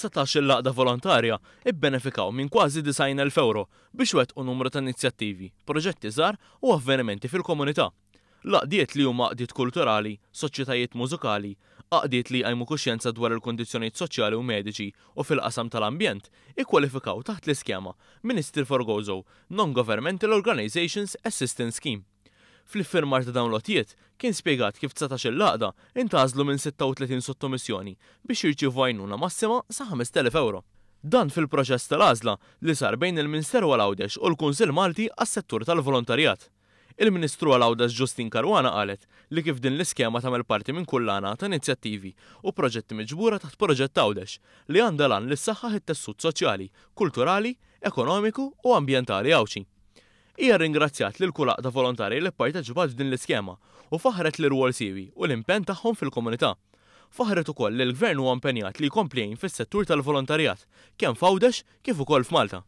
17 il-laqda volontarja ibbenefikaw minn kważi 90.000 euro biex wettqu numru ta' inizjattivi, proġetti żgħar u avvenimenti fil-komunità. Laqdiet li huma qdiet kulturali, soċjetajiet mużikali, qdiet li għajmu kuxjenza dwar il-kondizjonijiet soċjali u mediċi u fil-qasam tal-ambjent ikkwalifikaw taħt l-iskema Minister for Gozo, Non-Governmental Organizations Assistance Scheme. Fl-iffirmar ta' dawn lotijiet kien spiegat kif 19 laqda intażlu minn 36 sottomissjoni biex jirċivu għajnuna massima sa' 5000 euro. Dan fil-proċess tal-għażla li sar bejn il-Minister għal Għawdex u l-Kunsil Malti għas-settur tal-volontarjat. Il-Ministru għal Għawdex Justin Karwana qalet li kif din l-iskema ta' mel parti minn kullana ta' inizjattivi u proġetti miġbura taħt proġett Awdex li għandalan l-saħħa it-tessut soċjali, kulturali, ekonomiku u ambjentali għawċi hija ringrazzjat lil kulaq ta' volontari li pparteċipat f'din l-iskema u faħret l rwol siwi u l-impenn tagħhom fil-komunità. Faħret ukoll li l-gvern huwa impenjat li jkompli fis-settur tal-volontarjat kemm f'Għawdex kif ukoll f'Malta.